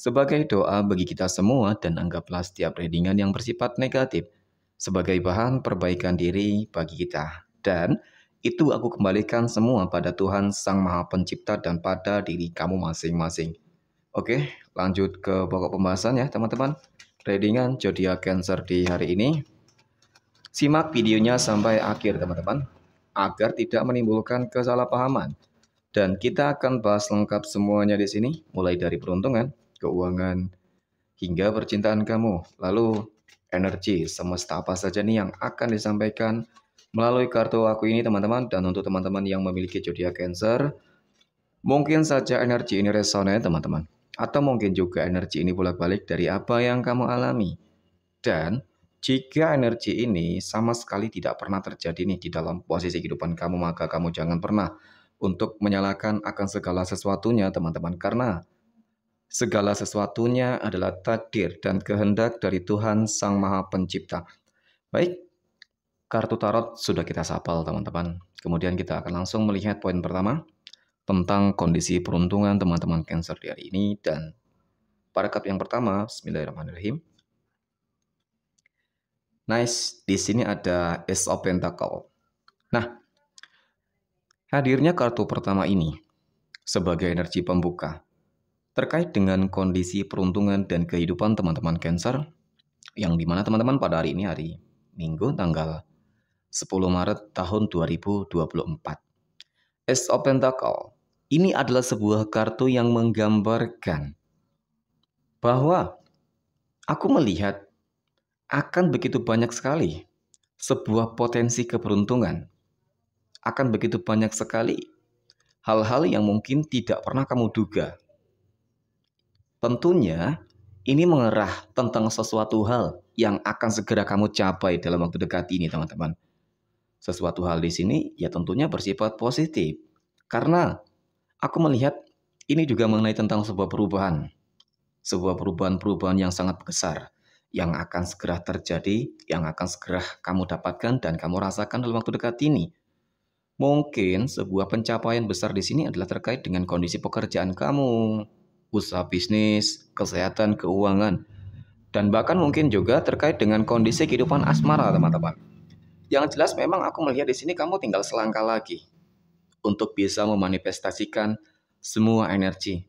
sebagai doa bagi kita semua dan anggaplah setiap readingan yang bersifat negatif sebagai bahan perbaikan diri bagi kita. Dan itu aku kembalikan semua pada Tuhan Sang Maha Pencipta dan pada diri kamu masing-masing. Oke, lanjut ke pokok pembahasan ya teman-teman. Readingan Jodia Cancer di hari ini. Simak videonya sampai akhir teman-teman agar tidak menimbulkan kesalahpahaman. Dan kita akan bahas lengkap semuanya di sini, mulai dari peruntungan, keuangan, hingga percintaan kamu. Lalu energi semesta apa saja nih yang akan disampaikan melalui kartu aku ini teman-teman dan untuk teman-teman yang memiliki zodiak Cancer mungkin saja energi ini resonan teman-teman atau mungkin juga energi ini bolak-balik dari apa yang kamu alami. Dan jika energi ini sama sekali tidak pernah terjadi nih di dalam posisi kehidupan kamu maka kamu jangan pernah untuk menyalahkan akan segala sesuatunya teman-teman karena Segala sesuatunya adalah takdir dan kehendak dari Tuhan Sang Maha Pencipta. Baik, kartu tarot sudah kita sapal teman-teman. Kemudian kita akan langsung melihat poin pertama tentang kondisi peruntungan teman-teman Cancer di hari ini dan pada yang pertama, Bismillahirrahmanirrahim. Nice, di sini ada Ace of Pentacle. Nah, hadirnya kartu pertama ini sebagai energi pembuka terkait dengan kondisi peruntungan dan kehidupan teman-teman Cancer yang dimana teman-teman pada hari ini hari Minggu tanggal 10 Maret tahun 2024. Ace of Pentacle ini adalah sebuah kartu yang menggambarkan bahwa aku melihat akan begitu banyak sekali sebuah potensi keberuntungan. Akan begitu banyak sekali hal-hal yang mungkin tidak pernah kamu duga Tentunya ini mengerah tentang sesuatu hal yang akan segera kamu capai dalam waktu dekat ini, teman-teman. Sesuatu hal di sini ya tentunya bersifat positif. Karena aku melihat ini juga mengenai tentang sebuah perubahan. Sebuah perubahan-perubahan yang sangat besar yang akan segera terjadi, yang akan segera kamu dapatkan dan kamu rasakan dalam waktu dekat ini. Mungkin sebuah pencapaian besar di sini adalah terkait dengan kondisi pekerjaan kamu, usaha bisnis, kesehatan, keuangan, dan bahkan mungkin juga terkait dengan kondisi kehidupan asmara, teman-teman. Yang jelas memang aku melihat di sini kamu tinggal selangkah lagi untuk bisa memanifestasikan semua energi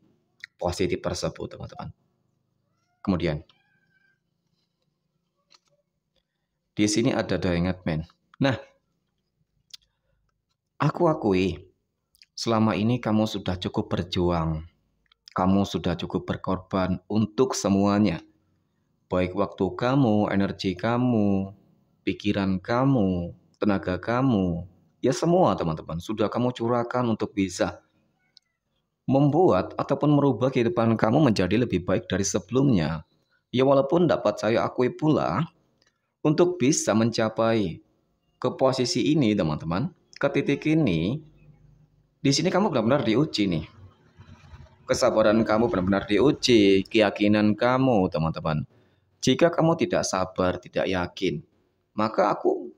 positif tersebut, teman-teman. Kemudian, di sini ada dying man. Nah, aku akui selama ini kamu sudah cukup berjuang kamu sudah cukup berkorban untuk semuanya, baik waktu kamu, energi kamu, pikiran kamu, tenaga kamu, ya semua teman-teman sudah kamu curahkan untuk bisa membuat ataupun merubah kehidupan kamu menjadi lebih baik dari sebelumnya. Ya walaupun dapat saya akui pula, untuk bisa mencapai ke posisi ini teman-teman, ke titik ini, di sini kamu benar-benar diuji nih. Kesabaran kamu benar-benar diuji, keyakinan kamu, teman-teman. Jika kamu tidak sabar, tidak yakin, maka aku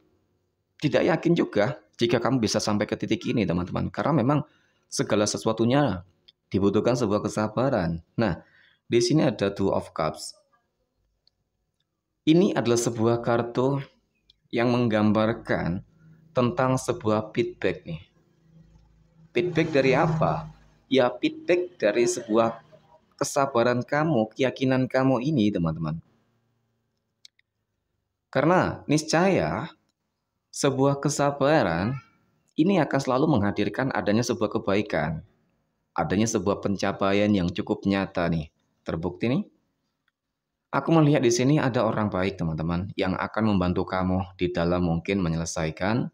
tidak yakin juga jika kamu bisa sampai ke titik ini, teman-teman. Karena memang segala sesuatunya dibutuhkan sebuah kesabaran. Nah, di sini ada Two of Cups. Ini adalah sebuah kartu yang menggambarkan tentang sebuah feedback nih. Feedback dari apa? ya feedback dari sebuah kesabaran kamu, keyakinan kamu ini, teman-teman. Karena niscaya sebuah kesabaran ini akan selalu menghadirkan adanya sebuah kebaikan, adanya sebuah pencapaian yang cukup nyata nih. Terbukti nih. Aku melihat di sini ada orang baik, teman-teman, yang akan membantu kamu di dalam mungkin menyelesaikan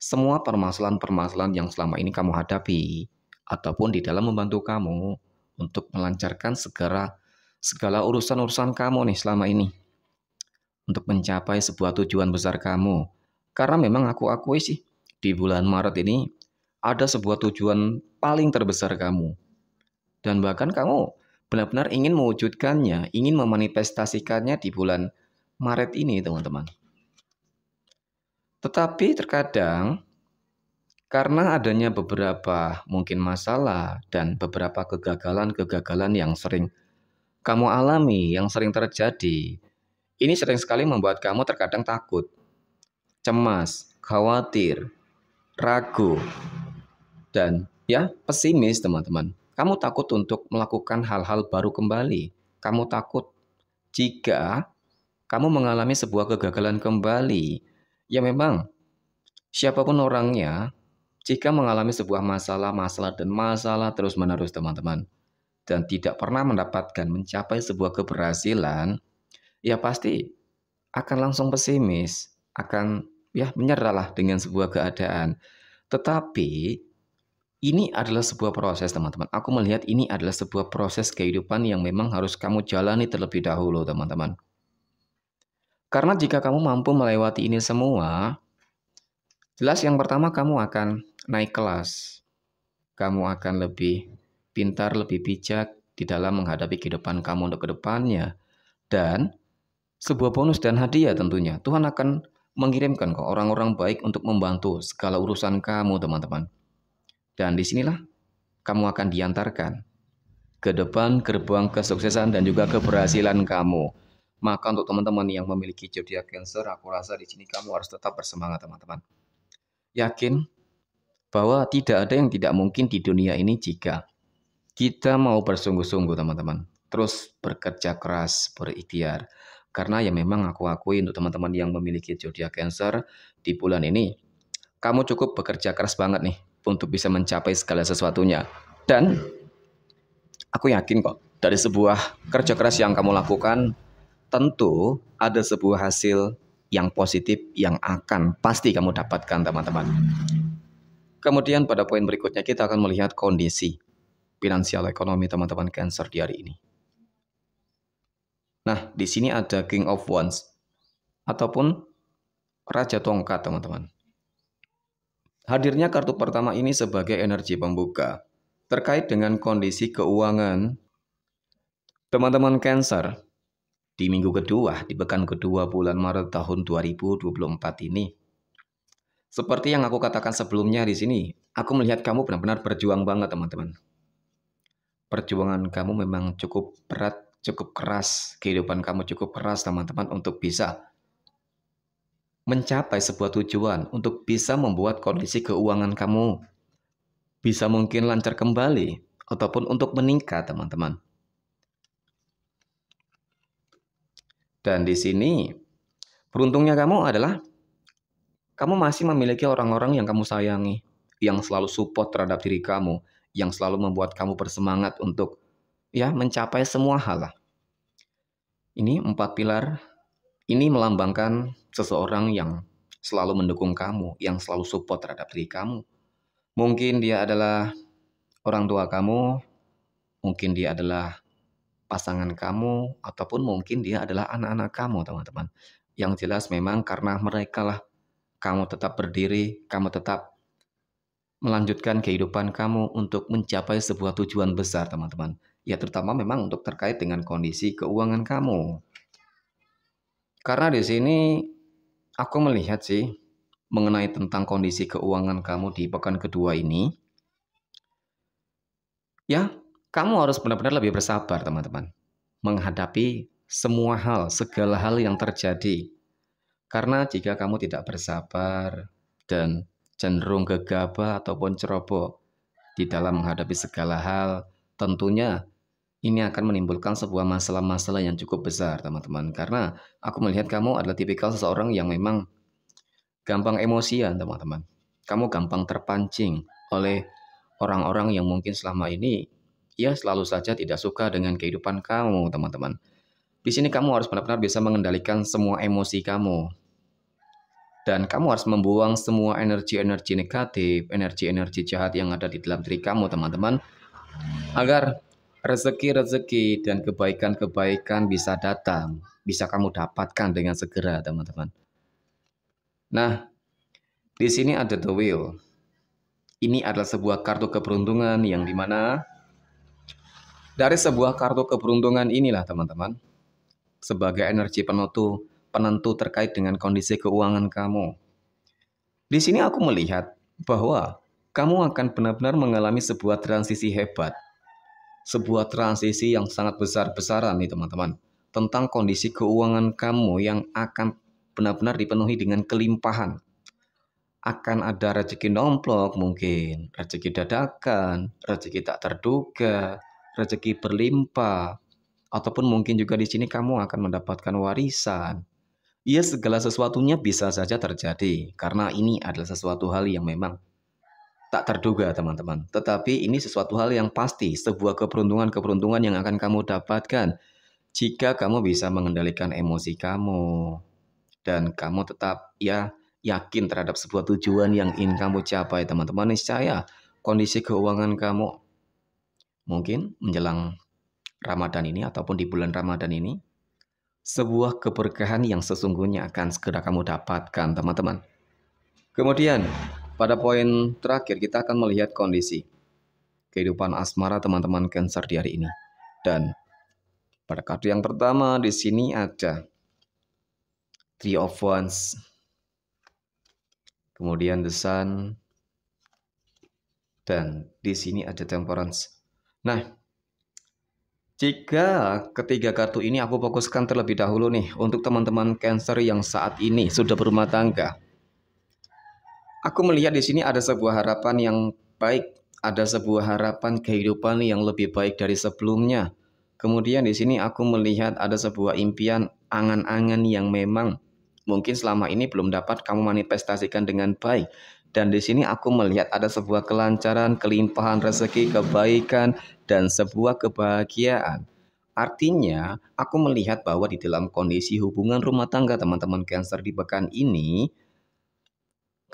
semua permasalahan-permasalahan yang selama ini kamu hadapi ataupun di dalam membantu kamu untuk melancarkan segera segala urusan-urusan kamu nih selama ini untuk mencapai sebuah tujuan besar kamu. Karena memang aku akui sih di bulan Maret ini ada sebuah tujuan paling terbesar kamu. Dan bahkan kamu benar-benar ingin mewujudkannya, ingin memanifestasikannya di bulan Maret ini, teman-teman. Tetapi terkadang karena adanya beberapa mungkin masalah dan beberapa kegagalan-kegagalan yang sering kamu alami, yang sering terjadi, ini sering sekali membuat kamu terkadang takut, cemas, khawatir, ragu, dan ya pesimis teman-teman. Kamu takut untuk melakukan hal-hal baru kembali. Kamu takut jika kamu mengalami sebuah kegagalan kembali. Ya memang, siapapun orangnya, jika mengalami sebuah masalah, masalah dan masalah terus-menerus teman-teman dan tidak pernah mendapatkan mencapai sebuah keberhasilan, ya pasti akan langsung pesimis, akan ya menyerahlah dengan sebuah keadaan. Tetapi ini adalah sebuah proses, teman-teman. Aku melihat ini adalah sebuah proses kehidupan yang memang harus kamu jalani terlebih dahulu, teman-teman. Karena jika kamu mampu melewati ini semua, jelas yang pertama kamu akan naik kelas, kamu akan lebih pintar, lebih bijak di dalam menghadapi kehidupan kamu untuk kedepannya. Dan sebuah bonus dan hadiah tentunya. Tuhan akan mengirimkan ke orang-orang baik untuk membantu segala urusan kamu, teman-teman. Dan disinilah kamu akan diantarkan ke depan gerbang kesuksesan dan juga keberhasilan kamu. Maka untuk teman-teman yang memiliki zodiak Cancer, aku rasa di sini kamu harus tetap bersemangat, teman-teman. Yakin bahwa tidak ada yang tidak mungkin di dunia ini jika kita mau bersungguh-sungguh teman-teman terus bekerja keras berikhtiar karena ya memang aku akui untuk teman-teman yang memiliki zodiak Cancer di bulan ini kamu cukup bekerja keras banget nih untuk bisa mencapai segala sesuatunya dan aku yakin kok dari sebuah kerja keras yang kamu lakukan tentu ada sebuah hasil yang positif yang akan pasti kamu dapatkan teman-teman Kemudian pada poin berikutnya kita akan melihat kondisi finansial ekonomi teman-teman Cancer di hari ini. Nah, di sini ada King of Wands ataupun Raja Tongkat, teman-teman. Hadirnya kartu pertama ini sebagai energi pembuka terkait dengan kondisi keuangan teman-teman Cancer di minggu kedua, di pekan kedua bulan Maret tahun 2024 ini seperti yang aku katakan sebelumnya di sini, aku melihat kamu benar-benar berjuang banget, teman-teman. Perjuangan kamu memang cukup berat, cukup keras. Kehidupan kamu cukup keras, teman-teman, untuk bisa mencapai sebuah tujuan, untuk bisa membuat kondisi keuangan kamu bisa mungkin lancar kembali ataupun untuk meningkat, teman-teman. Dan di sini, beruntungnya kamu adalah kamu masih memiliki orang-orang yang kamu sayangi, yang selalu support terhadap diri kamu, yang selalu membuat kamu bersemangat untuk ya mencapai semua hal Ini empat pilar ini melambangkan seseorang yang selalu mendukung kamu, yang selalu support terhadap diri kamu. Mungkin dia adalah orang tua kamu, mungkin dia adalah pasangan kamu, ataupun mungkin dia adalah anak-anak kamu, teman-teman. Yang jelas memang karena mereka lah kamu tetap berdiri, kamu tetap melanjutkan kehidupan kamu untuk mencapai sebuah tujuan besar, teman-teman. Ya, terutama memang untuk terkait dengan kondisi keuangan kamu. Karena di sini aku melihat sih mengenai tentang kondisi keuangan kamu di pekan kedua ini. Ya, kamu harus benar-benar lebih bersabar, teman-teman. Menghadapi semua hal, segala hal yang terjadi karena jika kamu tidak bersabar dan cenderung gegabah ataupun ceroboh di dalam menghadapi segala hal, tentunya ini akan menimbulkan sebuah masalah-masalah yang cukup besar, teman-teman. Karena aku melihat kamu adalah tipikal seseorang yang memang gampang emosian, teman-teman. Kamu gampang terpancing oleh orang-orang yang mungkin selama ini ia selalu saja tidak suka dengan kehidupan kamu, teman-teman. Di sini kamu harus benar-benar bisa mengendalikan semua emosi kamu dan kamu harus membuang semua energi-energi negatif, energi-energi jahat yang ada di dalam diri kamu, teman-teman, agar rezeki-rezeki dan kebaikan-kebaikan bisa datang, bisa kamu dapatkan dengan segera, teman-teman. Nah, di sini ada the wheel. Ini adalah sebuah kartu keberuntungan yang dimana dari sebuah kartu keberuntungan inilah, teman-teman, sebagai energi penutup penentu terkait dengan kondisi keuangan kamu. Di sini aku melihat bahwa kamu akan benar-benar mengalami sebuah transisi hebat. Sebuah transisi yang sangat besar-besaran nih teman-teman. Tentang kondisi keuangan kamu yang akan benar-benar dipenuhi dengan kelimpahan. Akan ada rezeki nomplok mungkin, rezeki dadakan, rezeki tak terduga, rezeki berlimpah, ataupun mungkin juga di sini kamu akan mendapatkan warisan, ia segala sesuatunya bisa saja terjadi karena ini adalah sesuatu hal yang memang tak terduga teman-teman. Tetapi ini sesuatu hal yang pasti, sebuah keberuntungan-keberuntungan yang akan kamu dapatkan jika kamu bisa mengendalikan emosi kamu dan kamu tetap ya yakin terhadap sebuah tujuan yang ingin kamu capai teman-teman niscaya kondisi keuangan kamu mungkin menjelang Ramadan ini ataupun di bulan Ramadan ini sebuah keberkahan yang sesungguhnya akan segera kamu dapatkan, teman-teman. Kemudian, pada poin terakhir kita akan melihat kondisi kehidupan asmara teman-teman Cancer di hari ini. Dan pada kartu yang pertama di sini ada Three of Wands. Kemudian The Sun. Dan di sini ada Temperance. Nah, jika ketiga kartu ini aku fokuskan terlebih dahulu nih untuk teman-teman Cancer yang saat ini sudah berumah tangga. Aku melihat di sini ada sebuah harapan yang baik, ada sebuah harapan kehidupan yang lebih baik dari sebelumnya. Kemudian di sini aku melihat ada sebuah impian, angan-angan yang memang mungkin selama ini belum dapat kamu manifestasikan dengan baik. Dan di sini aku melihat ada sebuah kelancaran, kelimpahan rezeki, kebaikan, dan sebuah kebahagiaan. Artinya, aku melihat bahwa di dalam kondisi hubungan rumah tangga teman-teman Cancer di pekan ini,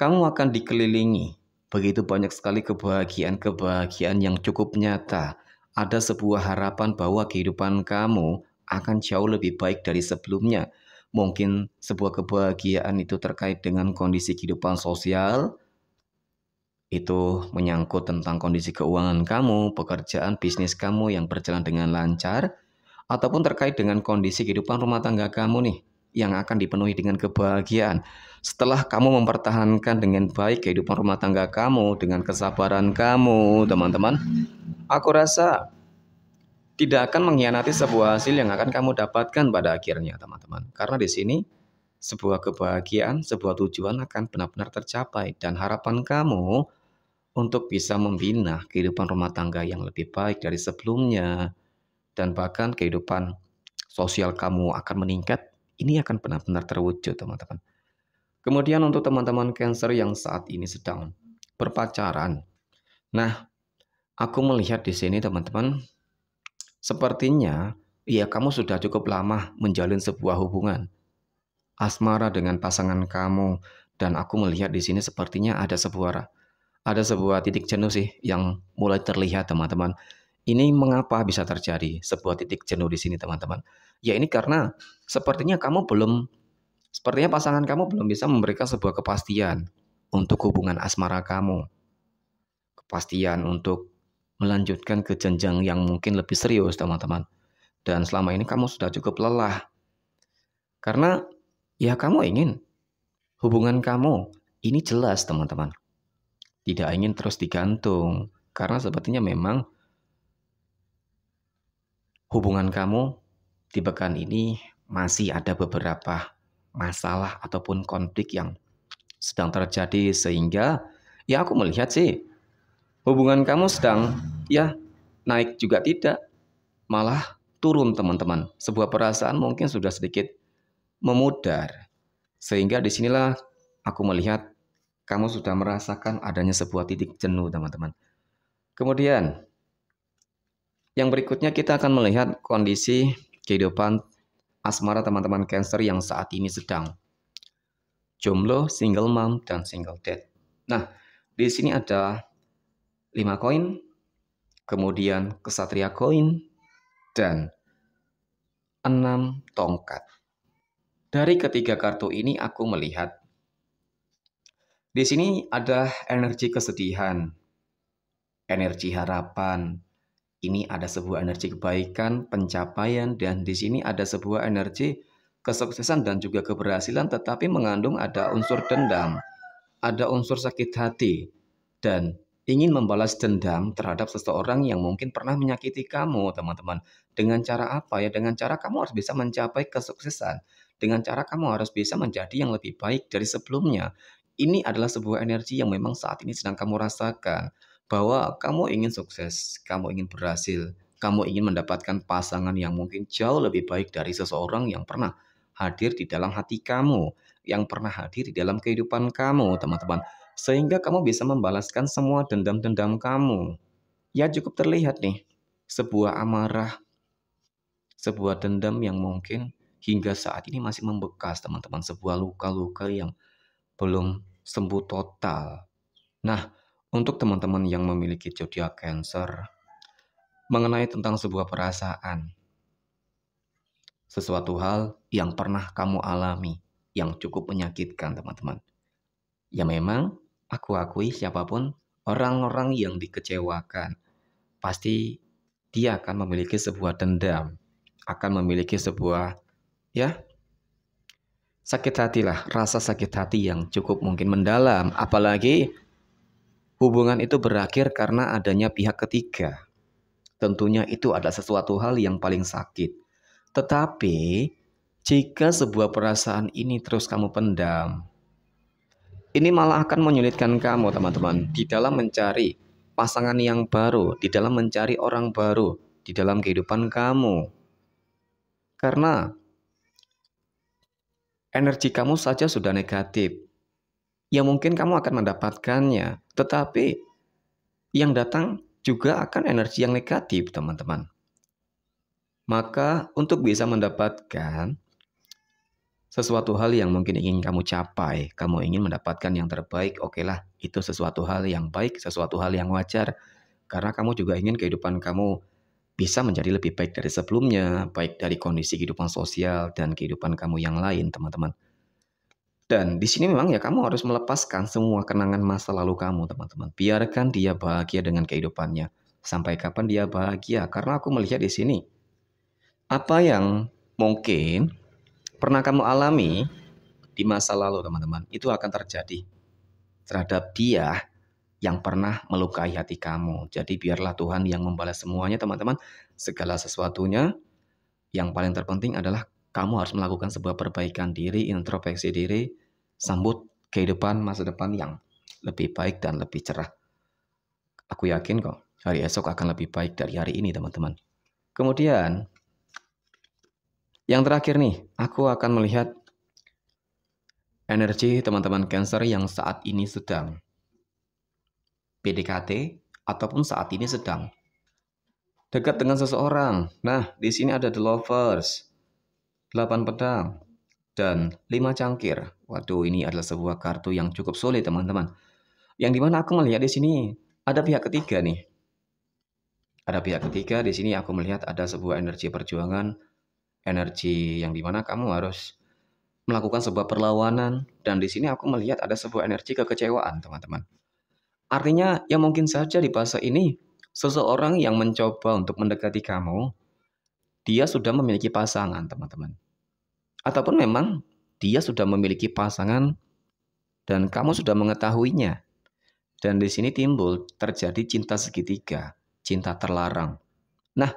kamu akan dikelilingi begitu banyak sekali kebahagiaan-kebahagiaan yang cukup nyata. Ada sebuah harapan bahwa kehidupan kamu akan jauh lebih baik dari sebelumnya. Mungkin sebuah kebahagiaan itu terkait dengan kondisi kehidupan sosial, itu menyangkut tentang kondisi keuangan kamu, pekerjaan, bisnis kamu yang berjalan dengan lancar, ataupun terkait dengan kondisi kehidupan rumah tangga kamu nih yang akan dipenuhi dengan kebahagiaan. Setelah kamu mempertahankan dengan baik kehidupan rumah tangga kamu dengan kesabaran kamu, teman-teman, aku rasa tidak akan mengkhianati sebuah hasil yang akan kamu dapatkan pada akhirnya, teman-teman. Karena di sini sebuah kebahagiaan, sebuah tujuan akan benar-benar tercapai dan harapan kamu untuk bisa membina kehidupan rumah tangga yang lebih baik dari sebelumnya dan bahkan kehidupan sosial kamu akan meningkat, ini akan benar-benar terwujud, teman-teman. Kemudian untuk teman-teman Cancer yang saat ini sedang berpacaran. Nah, aku melihat di sini teman-teman, sepertinya ya kamu sudah cukup lama menjalin sebuah hubungan. Asmara dengan pasangan kamu dan aku melihat di sini sepertinya ada sebuah ada sebuah titik jenuh sih yang mulai terlihat teman-teman. Ini mengapa bisa terjadi sebuah titik jenuh di sini teman-teman? Ya ini karena sepertinya kamu belum, sepertinya pasangan kamu belum bisa memberikan sebuah kepastian untuk hubungan asmara kamu. Kepastian untuk melanjutkan ke jenjang yang mungkin lebih serius teman-teman. Dan selama ini kamu sudah cukup lelah. Karena ya kamu ingin hubungan kamu ini jelas teman-teman tidak ingin terus digantung karena sepertinya memang hubungan kamu di pekan ini masih ada beberapa masalah ataupun konflik yang sedang terjadi sehingga ya aku melihat sih hubungan kamu sedang ya naik juga tidak malah turun teman-teman sebuah perasaan mungkin sudah sedikit memudar sehingga disinilah aku melihat kamu sudah merasakan adanya sebuah titik jenuh, teman-teman. Kemudian, yang berikutnya kita akan melihat kondisi kehidupan asmara teman-teman Cancer yang saat ini sedang jomblo, single mom, dan single dad. Nah, di sini ada 5 koin, kemudian kesatria koin, dan 6 tongkat. Dari ketiga kartu ini aku melihat di sini ada energi kesedihan, energi harapan. Ini ada sebuah energi kebaikan, pencapaian, dan di sini ada sebuah energi kesuksesan dan juga keberhasilan, tetapi mengandung ada unsur dendam, ada unsur sakit hati, dan ingin membalas dendam terhadap seseorang yang mungkin pernah menyakiti kamu, teman-teman. Dengan cara apa ya? Dengan cara kamu harus bisa mencapai kesuksesan. Dengan cara kamu harus bisa menjadi yang lebih baik dari sebelumnya ini adalah sebuah energi yang memang saat ini sedang kamu rasakan bahwa kamu ingin sukses, kamu ingin berhasil, kamu ingin mendapatkan pasangan yang mungkin jauh lebih baik dari seseorang yang pernah hadir di dalam hati kamu, yang pernah hadir di dalam kehidupan kamu, teman-teman. Sehingga kamu bisa membalaskan semua dendam-dendam kamu. Ya cukup terlihat nih, sebuah amarah, sebuah dendam yang mungkin hingga saat ini masih membekas, teman-teman. Sebuah luka-luka yang belum sembuh total. Nah, untuk teman-teman yang memiliki zodiak Cancer, mengenai tentang sebuah perasaan, sesuatu hal yang pernah kamu alami yang cukup menyakitkan, teman-teman. Ya memang, aku akui siapapun orang-orang yang dikecewakan pasti dia akan memiliki sebuah dendam, akan memiliki sebuah ya sakit hatilah, rasa sakit hati yang cukup mungkin mendalam. Apalagi hubungan itu berakhir karena adanya pihak ketiga. Tentunya itu adalah sesuatu hal yang paling sakit. Tetapi jika sebuah perasaan ini terus kamu pendam, ini malah akan menyulitkan kamu teman-teman di dalam mencari pasangan yang baru, di dalam mencari orang baru, di dalam kehidupan kamu. Karena energi kamu saja sudah negatif. Ya mungkin kamu akan mendapatkannya, tetapi yang datang juga akan energi yang negatif, teman-teman. Maka untuk bisa mendapatkan sesuatu hal yang mungkin ingin kamu capai, kamu ingin mendapatkan yang terbaik, oke lah, itu sesuatu hal yang baik, sesuatu hal yang wajar. Karena kamu juga ingin kehidupan kamu bisa menjadi lebih baik dari sebelumnya, baik dari kondisi kehidupan sosial dan kehidupan kamu yang lain, teman-teman. Dan di sini memang ya kamu harus melepaskan semua kenangan masa lalu kamu, teman-teman. Biarkan dia bahagia dengan kehidupannya. Sampai kapan dia bahagia? Karena aku melihat di sini apa yang mungkin pernah kamu alami di masa lalu, teman-teman, itu akan terjadi terhadap dia yang pernah melukai hati kamu. Jadi biarlah Tuhan yang membalas semuanya teman-teman. Segala sesuatunya yang paling terpenting adalah kamu harus melakukan sebuah perbaikan diri, introspeksi diri, sambut kehidupan masa depan yang lebih baik dan lebih cerah. Aku yakin kok hari esok akan lebih baik dari hari ini teman-teman. Kemudian yang terakhir nih, aku akan melihat energi teman-teman Cancer yang saat ini sedang PDKT, ataupun saat ini sedang dekat dengan seseorang. Nah, di sini ada The Lovers, 8 pedang, dan 5 cangkir. Waduh, ini adalah sebuah kartu yang cukup sulit, teman-teman. Yang dimana aku melihat di sini ada pihak ketiga nih. Ada pihak ketiga, di sini aku melihat ada sebuah energi perjuangan, energi yang dimana kamu harus melakukan sebuah perlawanan, dan di sini aku melihat ada sebuah energi kekecewaan, teman-teman. Artinya, yang mungkin saja di fase ini, seseorang yang mencoba untuk mendekati kamu, dia sudah memiliki pasangan, teman-teman. Ataupun memang dia sudah memiliki pasangan dan kamu sudah mengetahuinya. Dan di sini timbul terjadi cinta segitiga, cinta terlarang. Nah,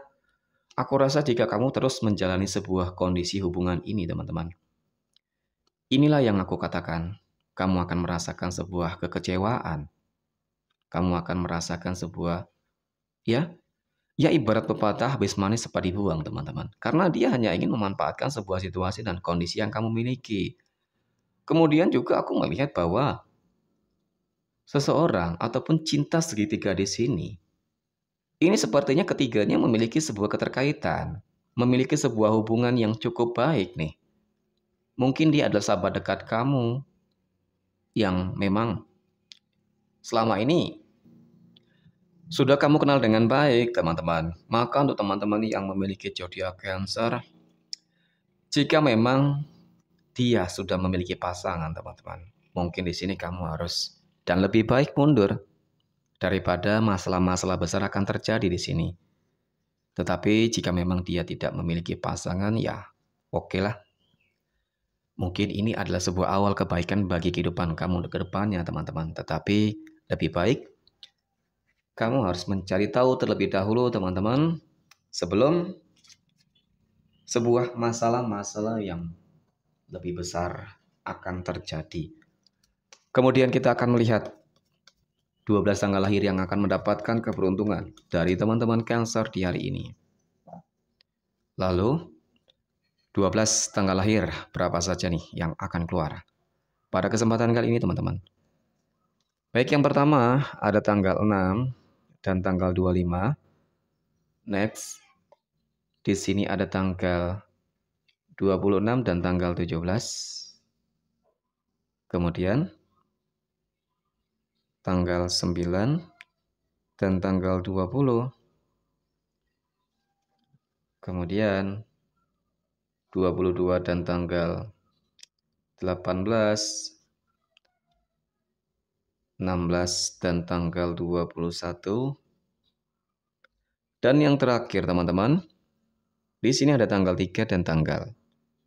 aku rasa jika kamu terus menjalani sebuah kondisi hubungan ini, teman-teman. Inilah yang aku katakan, kamu akan merasakan sebuah kekecewaan, kamu akan merasakan sebuah ya ya ibarat pepatah habis manis sepadi buang teman-teman karena dia hanya ingin memanfaatkan sebuah situasi dan kondisi yang kamu miliki kemudian juga aku melihat bahwa seseorang ataupun cinta segitiga di sini ini sepertinya ketiganya memiliki sebuah keterkaitan memiliki sebuah hubungan yang cukup baik nih mungkin dia adalah sahabat dekat kamu yang memang selama ini sudah kamu kenal dengan baik, teman-teman. Maka untuk teman-teman yang memiliki zodiak Cancer, jika memang dia sudah memiliki pasangan, teman-teman, mungkin di sini kamu harus dan lebih baik mundur daripada masalah-masalah besar akan terjadi di sini. Tetapi jika memang dia tidak memiliki pasangan, ya oke lah. Mungkin ini adalah sebuah awal kebaikan bagi kehidupan kamu ke depannya, teman-teman. Tetapi lebih baik kamu harus mencari tahu terlebih dahulu, teman-teman, sebelum sebuah masalah-masalah yang lebih besar akan terjadi. Kemudian kita akan melihat 12 tanggal lahir yang akan mendapatkan keberuntungan dari teman-teman Cancer di hari ini. Lalu, 12 tanggal lahir berapa saja nih yang akan keluar? Pada kesempatan kali ini teman-teman. Baik yang pertama ada tanggal 6, dan tanggal 25. Next, di sini ada tanggal 26 dan tanggal 17. Kemudian tanggal 9 dan tanggal 20. Kemudian 22 dan tanggal 18, 16 dan tanggal 21. Dan yang terakhir teman-teman, di sini ada tanggal 3 dan tanggal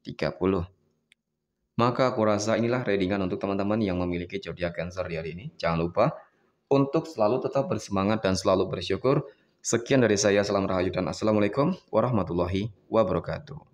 30. Maka aku rasa inilah readingan untuk teman-teman yang memiliki zodiak Cancer di hari ini. Jangan lupa untuk selalu tetap bersemangat dan selalu bersyukur. Sekian dari saya, salam rahayu dan assalamualaikum warahmatullahi wabarakatuh.